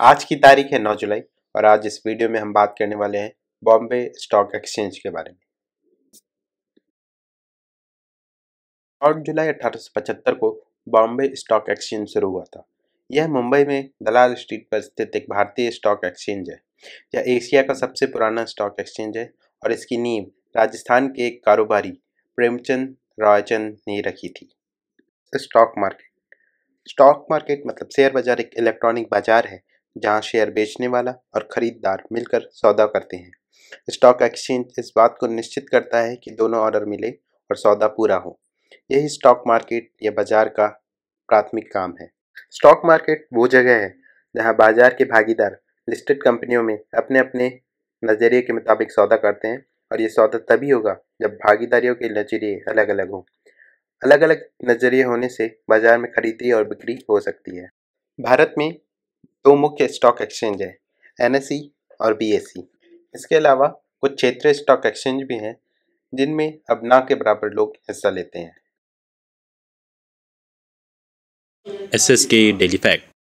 आज की तारीख है 9 जुलाई और आज इस वीडियो में हम बात करने वाले हैं बॉम्बे स्टॉक एक्सचेंज के बारे में आठ जुलाई अठारह को बॉम्बे स्टॉक एक्सचेंज शुरू हुआ था यह मुंबई में दलाल स्ट्रीट पर स्थित एक भारतीय स्टॉक एक्सचेंज है यह एशिया का सबसे पुराना स्टॉक एक्सचेंज है और इसकी नींव राजस्थान के एक कारोबारी प्रेमचंद रॉयचंद ने रखी थी स्टॉक मार्केट स्टॉक मार्केट मतलब शेयर बाजार एक इलेक्ट्रॉनिक बाजार है जहां शेयर बेचने वाला और खरीददार मिलकर सौदा करते हैं स्टॉक एक्सचेंज इस बात को निश्चित करता है कि दोनों ऑर्डर मिले और सौदा पूरा हो यही स्टॉक मार्केट या बाजार का प्राथमिक काम है स्टॉक मार्केट वो जगह है जहां बाजार के भागीदार लिस्टेड कंपनियों में अपने अपने नज़रिए के मुताबिक सौदा करते हैं और ये सौदा तभी होगा जब भागीदारियों के नज़रिए अलग अलग हों अलग अलग नज़रिए होने से बाजार में खरीदी और बिक्री हो सकती है भारत में दो मुख्य स्टॉक एक्सचेंज है एन और बी e। इसके अलावा कुछ क्षेत्रीय स्टॉक एक्सचेंज भी हैं जिनमें अब ना के बराबर लोग हिस्सा लेते हैं एस एस के डेलीफैक्ट